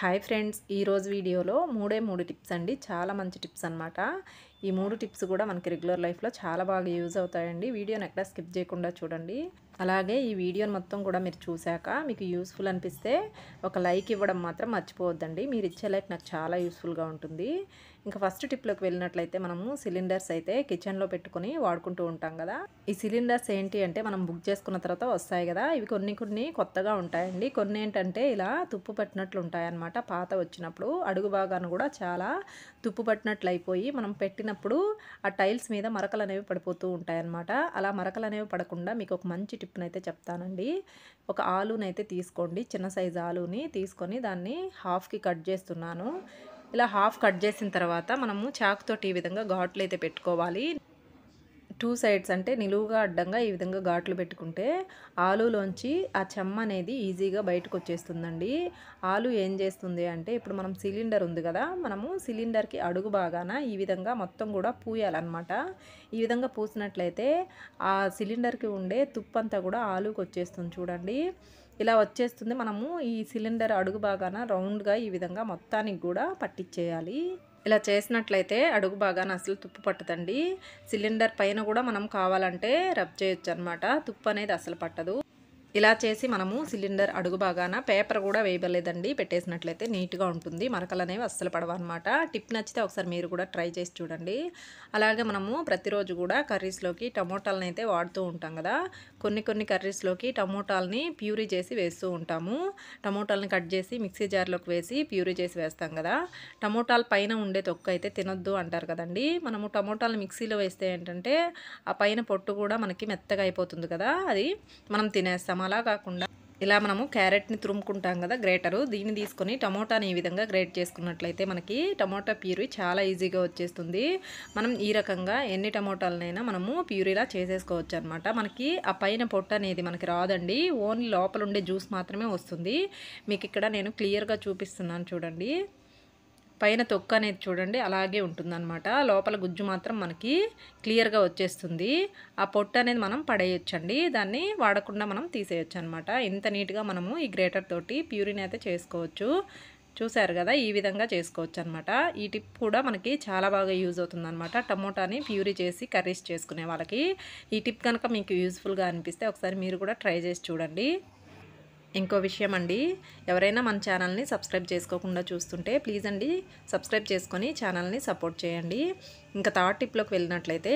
hi friends ఈరోజు వీడియోలో మూడే మూడు టిప్స్ అండి చాలా మంచి టిప్స్ అనమాట ఈ మూడు టిప్స్ కూడా మనకి రెగ్యులర్ లైఫ్లో చాలా బాగా యూజ్ అవుతాయండి వీడియోని ఎక్కడ స్కిప్ చేయకుండా చూడండి అలాగే ఈ వీడియోని మొత్తం కూడా మీరు చూశాక మీకు యూస్ఫుల్ అనిపిస్తే ఒక లైక్ ఇవ్వడం మాత్రం మర్చిపోవద్దండి మీరు ఇచ్చే లైక్ నాకు చాలా యూస్ఫుల్గా ఉంటుంది ఇంకా ఫస్ట్ టిప్లోకి వెళ్ళినట్లయితే మనము సిలిండర్స్ అయితే కిచెన్లో పెట్టుకుని వాడుకుంటూ ఉంటాం కదా ఈ సిలిండర్స్ ఏంటి అంటే మనం బుక్ చేసుకున్న తర్వాత వస్తాయి కదా ఇవి కొన్ని కొన్ని కొత్తగా ఉంటాయండి కొన్ని ఏంటంటే ఇలా తుప్పు పట్టినట్లు ఉంటాయన్నమాట పాత వచ్చినప్పుడు అడుగు భాగాన్ని కూడా చాలా తుప్పు పట్టినట్లు అయిపోయి మనం పెట్టిన కట్టినప్పుడు ఆ టైల్స్ మీద మరకలు అనేవి పడిపోతూ ఉంటాయన్నమాట అలా మరకలు అనేవి పడకుండా మీకు ఒక మంచి టిప్నైతే చెప్తానండి ఒక ఆలూనైతే తీసుకోండి చిన్న సైజు ఆలూని తీసుకొని దాన్ని హాఫ్కి కట్ చేస్తున్నాను ఇలా హాఫ్ కట్ చేసిన తర్వాత మనము చాకుతోటి ఈ విధంగా ఘాట్లు అయితే పెట్టుకోవాలి టూ సైడ్స్ అంటే నిలువుగా అడ్డంగా ఈ విధంగా ఘాట్లు పెట్టుకుంటే ఆలులోంచి ఆ చెమ్మ అనేది ఈజీగా బయటకు వచ్చేస్తుందండి ఆలు ఏం చేస్తుంది అంటే ఇప్పుడు మనం సిలిండర్ ఉంది కదా మనము సిలిండర్కి అడుగు బాగాన ఈ విధంగా మొత్తం కూడా పూయాలన్నమాట ఈ విధంగా పూసినట్లయితే ఆ సిలిండర్కి ఉండే తుప్పంతా కూడా ఆలుకి వచ్చేస్తుంది చూడండి ఇలా వచ్చేస్తుంది మనము ఈ సిలిండర్ అడుగు బాగాన రౌండ్గా ఈ విధంగా మొత్తానికి కూడా పట్టించేయాలి ఇలా చేసినట్లయితే అడుగు బాగానే అసలు తుప్పు పట్టదండి సిలిండర్ పైన కూడా మనం కావాలంటే రబ్ చేయొచ్చు అనమాట తుప్పు అనేది అసలు పట్టదు ఇలా చేసి మనము సిలిండర్ అడుగు బాగాన పేపర్ కూడా వేయబలేదండి పెట్టేసినట్లయితే నీట్గా ఉంటుంది మరకలు అనేవి అస్సలు పడవన్నమాట టిప్ నచ్చితే ఒకసారి మీరు కూడా ట్రై చేసి చూడండి అలాగే మనము ప్రతిరోజు కూడా కర్రీస్లోకి టమోటాలను అయితే వాడుతూ ఉంటాం కదా కొన్ని కొన్ని కర్రీస్లోకి టమోటాలని ప్యూరీ చేసి వేస్తూ ఉంటాము టమోటాలను కట్ చేసి మిక్సీ జార్లోకి వేసి ప్యూరీ చేసి వేస్తాం కదా టమోటాల పైన ఉండే తొక్క అయితే తినొద్దు అంటారు కదండి మనము టమోటాలను మిక్సీలో వేస్తే ఏంటంటే ఆ పైన పొట్టు కూడా మనకి మెత్తగా అయిపోతుంది కదా అది మనం తినేస్తాం చేసుకుంటాం అలా కాకుండా ఇలా మనము క్యారెట్ని తురుముకుంటాం కదా గ్రేటరు దీన్ని తీసుకొని టమోటాని ఈ విధంగా గ్రేట్ చేసుకున్నట్లయితే మనకి టమోటా ప్యూరీ చాలా ఈజీగా వచ్చేస్తుంది మనం ఈ రకంగా ఎన్ని టమోటాలనైనా మనము ప్యూరీలా చేసేసుకోవచ్చు అనమాట మనకి ఆ పైన పొట్ట అనేది మనకి రాదండి ఓన్లీ లోపల ఉండే జ్యూస్ మాత్రమే వస్తుంది మీకు ఇక్కడ నేను క్లియర్గా చూపిస్తున్నాను చూడండి పైన తొక్క అనేది చూడండి అలాగే ఉంటుందన్నమాట లోపల గుజ్జు మాత్రం మనకి క్లియర్గా వచ్చేస్తుంది ఆ పొట్టు అనేది మనం పడేయొచ్చండి దాన్ని వాడకుండా మనం తీసేయొచ్చు అనమాట ఇంత నీట్గా మనము ఈ గ్రేటర్ తోటి ప్యూరిని అయితే చేసుకోవచ్చు చూశారు కదా ఈ విధంగా చేసుకోవచ్చు అనమాట ఈ టిప్ కూడా మనకి చాలా బాగా యూజ్ అవుతుందన్నమాట టమోటాని ప్యూరీ చేసి కర్రీస్ చేసుకునే వాళ్ళకి ఈ టిప్ కనుక మీకు యూజ్ఫుల్గా అనిపిస్తే ఒకసారి మీరు కూడా ట్రై చేసి చూడండి ఇంకో విషయం అండి ఎవరైనా మన ఛానల్ని సబ్స్క్రైబ్ చేసుకోకుండా చూస్తుంటే ప్లీజ్ అండి సబ్స్క్రైబ్ చేసుకొని ఛానల్ని సపోర్ట్ చేయండి ఇంకా థర్డ్ టిప్లోకి వెళ్ళినట్లయితే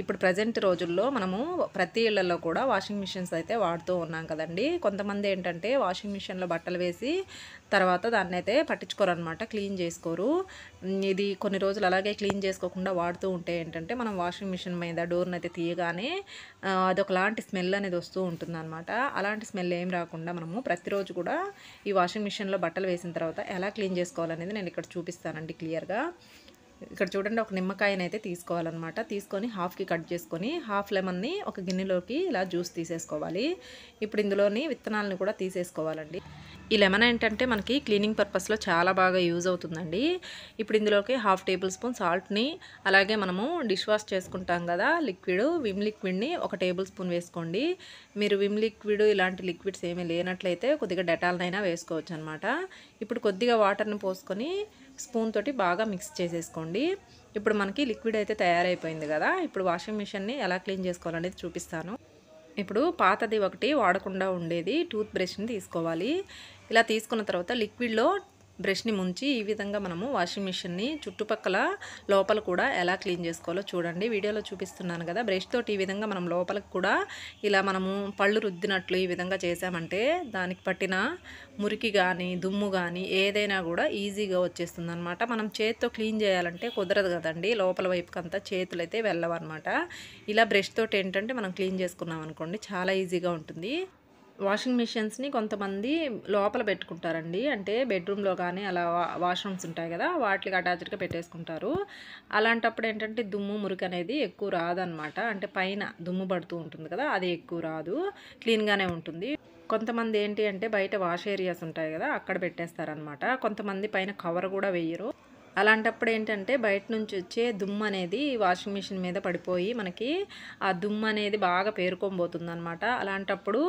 ఇప్పుడు ప్రజెంట్ రోజుల్లో మనము ప్రతి ఇళ్లలో కూడా వాషింగ్ మిషన్స్ అయితే వాడుతూ ఉన్నాం కదండి కొంతమంది ఏంటంటే వాషింగ్ మిషన్లో బట్టలు వేసి తర్వాత దాన్ని అయితే పట్టించుకోరు అనమాట క్లీన్ చేసుకోరు ఇది కొన్ని రోజులు అలాగే క్లీన్ చేసుకోకుండా వాడుతూ ఉంటే ఏంటంటే మనం వాషింగ్ మిషన్ మీద డోర్ని అయితే తీయగానే అదొకలాంటి స్మెల్ అనేది వస్తూ ఉంటుందన్నమాట అలాంటి స్మెల్ ఏం రాకుండా మనము ప్రతిరోజు కూడా ఈ వాషింగ్ మిషన్లో బట్టలు వేసిన తర్వాత ఎలా క్లీన్ చేసుకోవాలనేది నేను ఇక్కడ చూపిస్తానండి క్లియర్గా ఇక్కడ చూడండి ఒక నిమ్మకాయని అయితే తీసుకోవాలన్నమాట తీసుకొని హాఫ్కి కట్ చేసుకొని హాఫ్ లెమన్ని ఒక గిన్నెలోకి ఇలా జ్యూస్ తీసేసుకోవాలి ఇప్పుడు ఇందులోని విత్తనాలను కూడా తీసేసుకోవాలండి ఈ లెమన్ ఏంటంటే మనకి క్లీనింగ్ పర్పస్లో చాలా బాగా యూజ్ అవుతుందండి ఇప్పుడు ఇందులోకి హాఫ్ టేబుల్ స్పూన్ సాల్ట్ని అలాగే మనము డిష్ వాష్ చేసుకుంటాం కదా లిక్విడ్ విమ్ లిక్విడ్ని ఒక టేబుల్ స్పూన్ వేసుకోండి మీరు విమ్ లిక్విడ్ ఇలాంటి లిక్విడ్స్ ఏమీ లేనట్లయితే కొద్దిగా డెటాల్నైనా వేసుకోవచ్చు అనమాట ఇప్పుడు కొద్దిగా వాటర్ని పోసుకొని స్పూన్ తోటి బాగా మిక్స్ చేసేసుకోండి ఇప్పుడు మనకి లిక్విడ్ అయితే తయారైపోయింది కదా ఇప్పుడు వాషింగ్ మిషన్ని ఎలా క్లీన్ చేసుకోవాలనేది చూపిస్తాను ఇప్పుడు పాతది ఒకటి వాడకుండా ఉండేది టూత్ బ్రష్ని తీసుకోవాలి ఇలా తీసుకున్న తర్వాత లిక్విడ్లో బ్రష్ని ముంచి ఈ విధంగా మనము వాషింగ్ మిషన్ని చుట్టుపక్కల లోపల కూడా ఎలా క్లీన్ చేసుకోవాలో చూడండి వీడియోలో చూపిస్తున్నాను కదా బ్రష్ తోటి ఈ విధంగా మనం లోపలికి కూడా ఇలా మనము పళ్ళు రుద్దినట్లు ఈ విధంగా చేసామంటే దానికి పట్టిన మురికి కానీ దుమ్ము కానీ ఏదైనా కూడా ఈజీగా వచ్చేస్తుంది అనమాట మనం చేతితో క్లీన్ చేయాలంటే కుదరదు కదండి లోపల వైపుకంతా చేతులు అయితే వెళ్ళవన్నమాట ఇలా బ్రష్ తోటి ఏంటంటే మనం క్లీన్ చేసుకున్నాం అనుకోండి చాలా ఈజీగా ఉంటుంది వాషింగ్ మిషన్స్ని కొంతమంది లోపల పెట్టుకుంటారండి అంటే బెడ్రూమ్లో కానీ అలా వాష్రూమ్స్ ఉంటాయి కదా వాటికి అటాచ్డ్గా పెట్టేసుకుంటారు అలాంటప్పుడు ఏంటంటే దుమ్ము మురికి అనేది ఎక్కువ రాదనమాట అంటే పైన దుమ్ము పడుతూ ఉంటుంది కదా అది ఎక్కువ రాదు క్లీన్గానే ఉంటుంది కొంతమంది ఏంటి అంటే బయట వాష్ ఏరియాస్ ఉంటాయి కదా అక్కడ పెట్టేస్తారనమాట కొంతమంది పైన కవర్ కూడా వేయరు అలాంటప్పుడు ఏంటంటే బయట నుంచి వచ్చే దుమ్ము అనేది వాషింగ్ మిషన్ మీద పడిపోయి మనకి ఆ దుమ్ము అనేది బాగా పేరుకోబోతుంది అనమాట అలాంటప్పుడు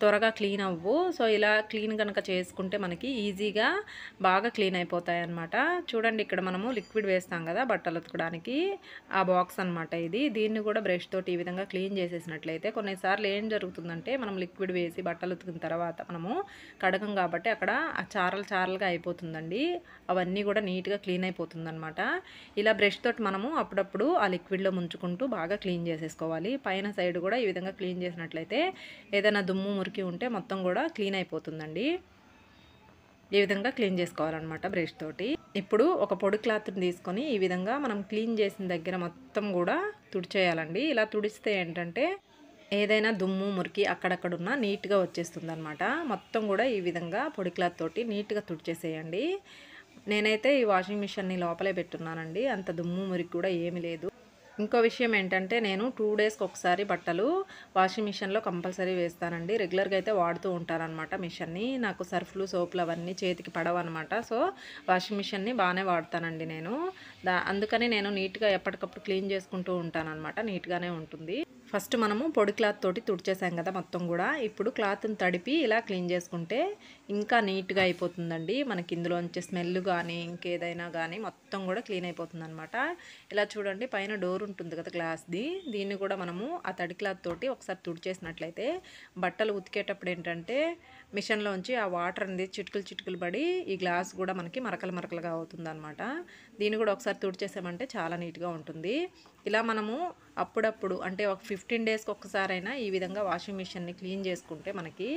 త్వరగా క్లీన్ అవ్వు సో ఇలా క్లీన్ కనుక చేసుకుంటే మనకి ఈజీగా బాగా క్లీన్ అయిపోతాయి అనమాట చూడండి ఇక్కడ మనము లిక్విడ్ వేస్తాం కదా బట్టలు ఉతకడానికి ఆ బాక్స్ అనమాట ఇది దీన్ని కూడా బ్రష్ తోటి ఈ విధంగా క్లీన్ చేసేసినట్లయితే కొన్నిసార్లు ఏం జరుగుతుందంటే మనం లిక్విడ్ వేసి బట్టలు ఉతికిన తర్వాత మనము కడగం కాబట్టి అక్కడ చారలు చారలుగా అయిపోతుందండి అవన్నీ కూడా నీట్గా క్లీన్ అయిపోతుందనమాట ఇలా బ్రష్ తోటి మనము అప్పుడప్పుడు ఆ లిక్విడ్లో ముంచుకుంటూ బాగా క్లీన్ చేసేసుకోవాలి పైన సైడ్ కూడా ఈ విధంగా క్లీన్ చేసినట్లయితే ఏదైనా దుమ్ము మురికి ఉంటే మొత్తం కూడా క్లీన్ అయిపోతుందండి ఈ విధంగా క్లీన్ చేసుకోవాలన్నమాట బ్రష్ తోటి ఇప్పుడు ఒక పొడి క్లాత్ని తీసుకొని ఈ విధంగా మనం క్లీన్ చేసిన దగ్గర మొత్తం కూడా తుడిచేయాలండి ఇలా తుడిస్తే ఏంటంటే ఏదైనా దుమ్ము మురికి అక్కడక్కడున్న నీట్గా వచ్చేస్తుంది అనమాట మొత్తం కూడా ఈ విధంగా పొడి క్లాత్ తోటి నీట్గా తుడిచేసేయండి నేనైతే ఈ వాషింగ్ మిషన్ని లోపలే పెట్టున్నానండి అంత దుమ్ము మురికి కూడా ఏమీ లేదు ఇంకో విషయం ఏంటంటే నేను టూ డేస్కి ఒకసారి బట్టలు వాషింగ్ మిషన్లో కంపల్సరీ వేస్తానండి రెగ్యులర్గా అయితే వాడుతూ ఉంటానన్నమాట మిషన్ని నాకు సర్ఫ్లు సోపులు అవన్నీ చేతికి పడవన్నమాట సో వాషింగ్ మిషన్ని బాగానే వాడతానండి నేను అందుకని నేను నీట్గా ఎప్పటికప్పుడు క్లీన్ చేసుకుంటూ ఉంటానన్నమాట నీట్గానే ఉంటుంది ఫస్ట్ మనము పొడి క్లాత్ తోటి తుడిచేసాం కదా మొత్తం కూడా ఇప్పుడు క్లాత్ని తడిపి ఇలా క్లీన్ చేసుకుంటే ఇంకా నీట్గా అయిపోతుందండి మనకి ఇందులో నుంచి స్మెల్ కానీ ఇంకేదైనా కానీ మొత్తం మొత్తం కూడా క్లీన్ అయిపోతుంది అనమాట ఇలా చూడండి పైన డోర్ ఉంటుంది కదా గ్లాస్ది దీన్ని కూడా మనము ఆ తడి క్లాత్ తోటి ఒకసారి తుడిచేసినట్లయితే బట్టలు ఉతికేటప్పుడు ఏంటంటే మిషన్లోంచి ఆ వాటర్ అనేది చిటుకులు చిటుకులు పడి ఈ గ్లాస్ కూడా మనకి మరకలు మరకలుగా అవుతుంది అనమాట దీన్ని కూడా ఒకసారి తుడిచేసామంటే చాలా నీట్గా ఉంటుంది ఇలా మనము అప్పుడప్పుడు అంటే ఒక ఫిఫ్టీన్ డేస్కి ఒక్కసారైనా ఈ విధంగా వాషింగ్ మిషన్ని క్లీన్ చేసుకుంటే మనకి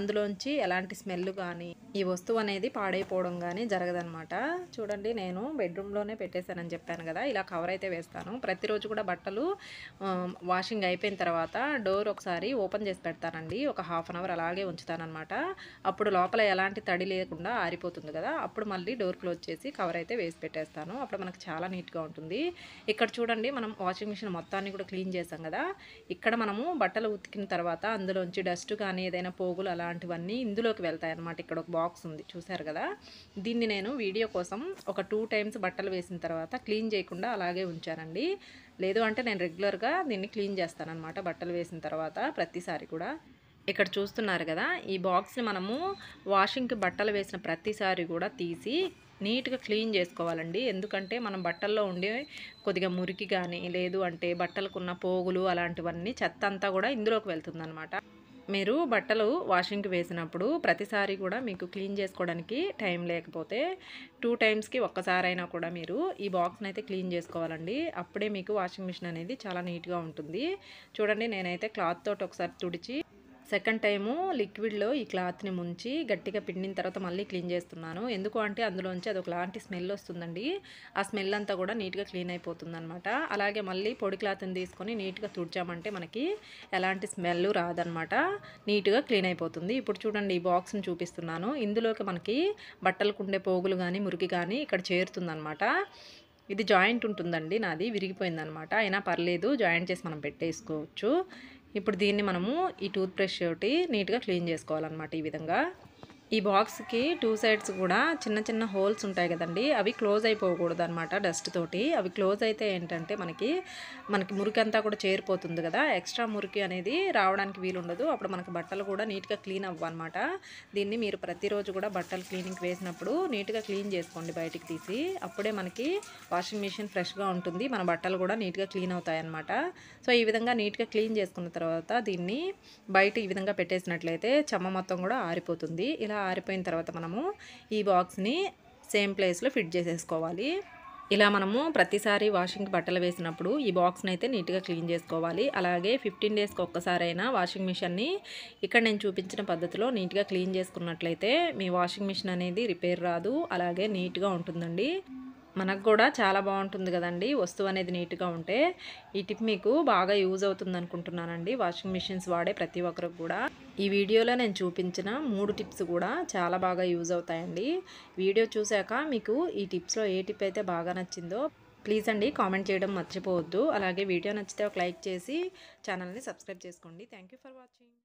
అందులోంచి ఎలాంటి స్మెల్ కానీ ఈ వస్తువు అనేది పాడైపోవడం కానీ జరగదనమాట చూడండి నేను బెడ్ బెడ్రూమ్లోనే పెట్టేశానని చెప్పాను కదా ఇలా కవర్ అయితే వేస్తాను ప్రతిరోజు కూడా బట్టలు వాషింగ్ అయిపోయిన తర్వాత డోర్ ఒకసారి ఓపెన్ చేసి పెడతానండి ఒక హాఫ్ అన్ అవర్ అలాగే ఉంచుతానమాట అప్పుడు లోపల ఎలాంటి తడి లేకుండా ఆరిపోతుంది కదా అప్పుడు మళ్ళీ డోర్ క్లోజ్ చేసి కవర్ అయితే వేసి పెట్టేస్తాను అప్పుడు మనకు చాలా నీట్గా ఉంటుంది ఇక్కడ చూడండి మనం వాషింగ్ మిషన్ మొత్తాన్ని కూడా క్లీన్ చేసాం కదా ఇక్కడ మనము బట్టలు ఉతికిన తర్వాత అందులోంచి డస్ట్ కానీ ఏదైనా పోగులు అలాంటివన్నీ ఇందులోకి వెళ్తాయి అనమాట ఇక్కడ ఒక బాక్స్ ఉంది చూసారు కదా దీన్ని నేను వీడియో కోసం ఒక టూ టైమ్స్ బట్టలు వేసిన తర్వాత క్లీన్ చేయకుండా అలాగే ఉంచానండి లేదు అంటే నేను రెగ్యులర్గా దీన్ని క్లీన్ చేస్తానమాట బట్టలు వేసిన తర్వాత ప్రతిసారి కూడా ఇక్కడ చూస్తున్నారు కదా ఈ బాక్స్ని మనము వాషింగ్కి బట్టలు వేసిన ప్రతిసారి కూడా తీసి నీట్గా క్లీన్ చేసుకోవాలండి ఎందుకంటే మనం బట్టల్లో ఉండే కొద్దిగా మురికి కానీ లేదు అంటే బట్టలకున్న పోగులు అలాంటివన్నీ చెత్త అంతా కూడా ఇందులోకి వెళ్తుందనమాట మీరు బట్టలు వాషింగ్కి వేసినప్పుడు ప్రతిసారి కూడా మీకు క్లీన్ చేసుకోవడానికి టైం లేకపోతే టూ టైమ్స్కి ఒక్కసారైనా కూడా మీరు ఈ బాక్స్ని అయితే క్లీన్ చేసుకోవాలండి అప్పుడే మీకు వాషింగ్ మిషన్ అనేది చాలా నీట్గా ఉంటుంది చూడండి నేనైతే క్లాత్ తోటి ఒకసారి తుడిచి సెకండ్ టైము లిక్విడ్లో ఈ క్లాత్ని ముంచి గట్టిగా పిండిన తర్వాత మళ్ళీ క్లీన్ చేస్తున్నాను ఎందుకు అంటే అందులోంచి అది ఒకలాంటి స్మెల్ వస్తుందండి ఆ స్మెల్ అంతా కూడా నీట్గా క్లీన్ అయిపోతుందనమాట అలాగే మళ్ళీ పొడి క్లాత్ని తీసుకొని నీట్గా తుడిచామంటే మనకి ఎలాంటి స్మెల్ రాదనమాట నీట్గా క్లీన్ అయిపోతుంది ఇప్పుడు చూడండి ఈ బాక్స్ని చూపిస్తున్నాను ఇందులోకి మనకి బట్టలకు ఉండే పోగులు కానీ మురికి కానీ ఇక్కడ చేరుతుందనమాట ఇది జాయింట్ ఉంటుందండి నాది విరిగిపోయిందనమాట అయినా పర్లేదు జాయింట్ చేసి మనం పెట్టేసుకోవచ్చు ఇప్పుడు దీన్ని మనము ఈ టూత్ బ్రష్ ఒకటి నీట్గా క్లీన్ చేసుకోవాలన్నమాట ఈ విధంగా ఈ బాక్స్కి టూ సైడ్స్ కూడా చిన్న చిన్న హోల్స్ ఉంటాయి కదండి అవి క్లోజ్ అయిపోకూడదు అనమాట డస్ట్ తోటి అవి క్లోజ్ అయితే ఏంటంటే మనకి మనకి మురికి అంతా కూడా చేరిపోతుంది కదా ఎక్స్ట్రా మురికి అనేది రావడానికి వీలుండదు అప్పుడు మనకు బట్టలు కూడా నీట్గా క్లీన్ అవ్వనమాట దీన్ని మీరు ప్రతిరోజు కూడా బట్టలు క్లీనింగ్ వేసినప్పుడు నీట్గా క్లీన్ చేసుకోండి బయటికి తీసి అప్పుడే మనకి వాషింగ్ మిషన్ ఫ్రెష్గా ఉంటుంది మన బట్టలు కూడా నీట్గా క్లీన్ అవుతాయి అనమాట సో ఈ విధంగా నీట్గా క్లీన్ చేసుకున్న తర్వాత దీన్ని బయట ఈ విధంగా పెట్టేసినట్లయితే చమ్మ మొత్తం కూడా ఆరిపోతుంది ఇలా ఆరిపోయిన తర్వాత మనము ఈ బాక్స్ని సేమ్ ప్లేస్లో ఫిట్ చేసేసుకోవాలి ఇలా మనము ప్రతిసారి వాషింగ్కి బట్టలు వేసినప్పుడు ఈ బాక్స్ని అయితే నీట్గా క్లీన్ చేసుకోవాలి అలాగే ఫిఫ్టీన్ డేస్కి ఒక్కసారైనా వాషింగ్ మిషన్ని ఇక్కడ నేను చూపించిన పద్ధతిలో నీట్గా క్లీన్ చేసుకున్నట్లయితే మీ వాషింగ్ మిషన్ అనేది రిపేర్ రాదు అలాగే నీట్గా ఉంటుందండి మనకు కూడా చాలా బాగుంటుంది కదండి వస్తువు అనేది నీట్గా ఉంటే ఈ టిప్ మీకు బాగా యూజ్ అవుతుంది అనుకుంటున్నానండి వాషింగ్ మిషన్స్ వాడే ప్రతి ఒక్కరికి కూడా ఈ వీడియోలో నేను చూపించిన మూడు టిప్స్ కూడా చాలా బాగా యూజ్ అవుతాయండి వీడియో చూశాక మీకు ఈ టిప్స్లో ఏ టిప్ అయితే బాగా నచ్చిందో ప్లీజ్ అండి కామెంట్ చేయడం మర్చిపోవద్దు అలాగే వీడియో నచ్చితే ఒక లైక్ చేసి ఛానల్ని సబ్స్క్రైబ్ చేసుకోండి థ్యాంక్ ఫర్ వాచింగ్